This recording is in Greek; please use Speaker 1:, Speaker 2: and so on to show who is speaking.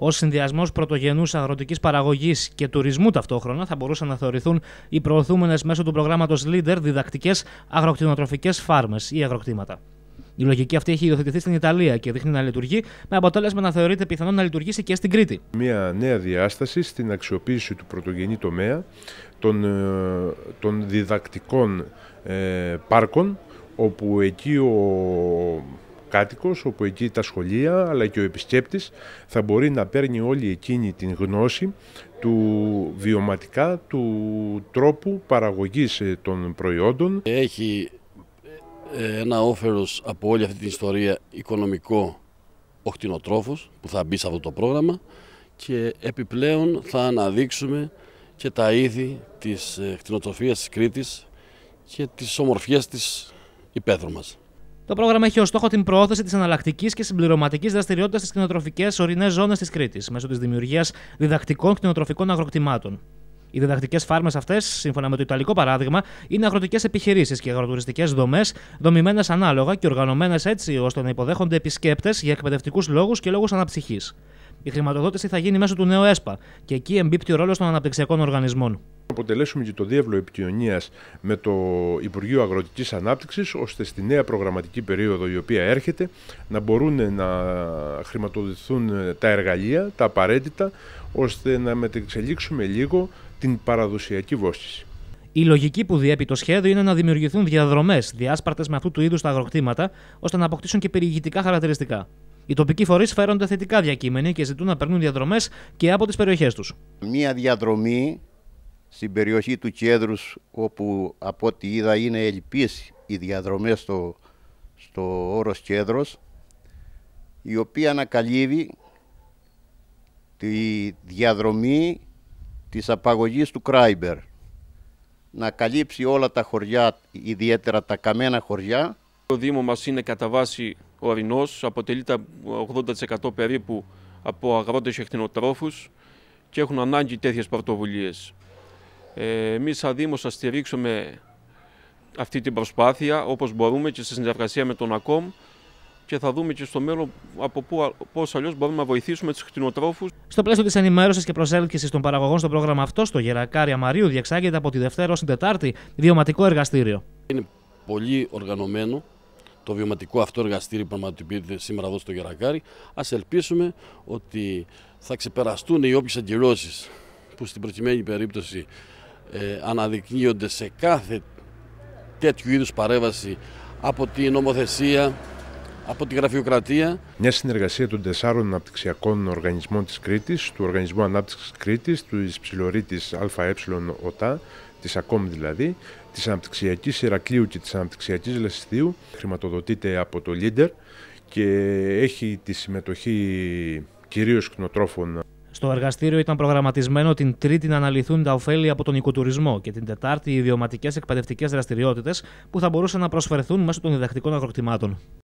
Speaker 1: Ω συνδυασμός πρωτογενούς αγροτικής παραγωγής και τουρισμού ταυτόχρονα θα μπορούσαν να θεωρηθούν οι προωθούμενες μέσω του προγράμματος Leader διδακτικές αγροκτηνοτροφικές φάρμες ή αγροκτήματα. Η λογική αυτή έχει υιοθετηθεί στην Ιταλία και δείχνει να λειτουργεί, με αποτέλεσμα να θεωρείται πιθανό να λειτουργήσει και στην Κρήτη.
Speaker 2: Μια νέα διάσταση στην αξιοποίηση του πρωτογενή τομέα των, ε, των διδακτικών ε, πάρκων, όπου εκεί ο κάτοικος, όπου εκεί τα σχολεία αλλά και ο επισκέπτης θα μπορεί να παίρνει όλη εκείνη την γνώση του βιωματικά, του τρόπου παραγωγής ε, των προϊόντων. Έχει ε, ένα
Speaker 3: όφελος από όλη αυτή την ιστορία οικονομικό ο κτηνοτρόφος που θα μπει σε αυτό το πρόγραμμα και επιπλέον θα αναδείξουμε και τα είδη της κτηνοτροφίας ε, της Κρήτης και τις ομορφιές της υπαίθρου
Speaker 1: το πρόγραμμα έχει ως στόχο την προώθηση της αναλλακτική και συμπληρωματικής δραστηριότητας στις κτηνοτροφικές ορεινές ζώνες της Κρήτης μέσω της δημιουργίας διδακτικών κτηνοτροφικών αγροκτημάτων. Οι διδακτικές φάρμες αυτές, σύμφωνα με το Ιταλικό παράδειγμα, είναι αγροτικές επιχειρήσεις και αγροτουριστικές δομές, δομημένες ανάλογα και οργανωμένες έτσι ώστε να υποδέχονται επισκέπτες για εκπαιδευτικούς λόγους και λόγους αναψυχής. Η χρηματοδότηση θα γίνει μέσω του νέου ΕΣΠΑ και εκεί εμπίπτει ο ρόλος των αναπτυξιακών οργανισμών.
Speaker 2: Θα Αποτελέσουμε και το διεύλο επικοινωνίας με το Υπουργείο Αγροτικής Ανάπτυξης, ώστε στη νέα προγραμματική περίοδο η οποία έρχεται να μπορούν να χρηματοδοτηθούν τα εργαλεία, τα απαραίτητα, ώστε να μετεξελίξουμε λίγο την παραδοσιακή βόσκηση.
Speaker 1: Η λογική που διέπει το σχέδιο είναι να δημιουργηθούν διαδρομές διάσπαρτες με αυτού του είδους τα αγροκτήματα, ώστε να αποκτήσουν και περιηγητικά χαρακτηριστικά. Οι τοπικοί φορείς φέρονται θετικά διακείμενοι και ζητούν να παίρνουν διαδρομές και από τις περιοχές τους.
Speaker 4: Μία διαδρομή στην περιοχή του κέντρους, όπου από ό,τι είδα είναι ελπί οι διαδρομές στο, στο όρος κέντρος, η οποία ανακαλύβει τη διαδρομή της απαγωγής του Κράιμπερ να καλύψει όλα τα χωριά, ιδιαίτερα τα καμένα χωριά. Το Δήμο
Speaker 3: μας είναι κατά βάση ο Αρινός αποτελείται 80% περίπου από αγρότες και χτινοτρόφους και έχουν ανάγκη τέτοιες πρωτοβουλίες. Ε, εμείς σαν Δήμος θα στηρίξουμε αυτή την προσπάθεια όπως μπορούμε και σε συνεργασία με τον ΑΚΟΜ και θα δούμε και στο μέλλον από πού πώς αλλιώς μπορούμε να βοηθήσουμε τους χτινοτρόφους.
Speaker 1: Στο πλαίσιο της ενημέρωσης και προσέλκυσης των παραγωγών στο πρόγραμμα αυτό, στο Γερακάρια Μαρίου, διεξάγεται από τη Δευτέρα ως την Τετάρτη βιωματικό εργαστήριο.
Speaker 3: Είναι πολύ οργανωμένο το βιωματικό αυτό εργαστήριο που πραγματοποιείται σήμερα εδώ στο Γερακάρι, ας ελπίσουμε ότι θα ξεπεραστούν οι όποιες αγκυρώσεις που στην προκειμένη περίπτωση ε, αναδεικνύονται σε κάθε τέτοιου είδους παρέμβαση από την νομοθεσία, από τη γραφειοκρατία.
Speaker 2: Μια συνεργασία των τεσσάρων αναπτυξιακών οργανισμών της Κρήτης, του Οργανισμού Ανάπτυξης Κρήτης, του Ψιλορίτης ΑΕ ΟΤΑ, της ΑΚΟΜ δηλαδή, της Αναπτυξιακής Ηρακλείου και της Αναπτυξιακής Λασιστείου, χρηματοδοτείται από το Λίντερ και έχει τη συμμετοχή κυρίως κτηνοτρόφων
Speaker 1: στο εργαστήριο ήταν προγραμματισμένο την Τρίτη να αναλυθούν τα ωφέλη από τον οικοτουρισμό και την Τετάρτη οι ιδιωματικές εκπαιδευτικές δραστηριότητες που θα μπορούσαν να προσφερθούν μέσω των διδακτικών αγροκτημάτων.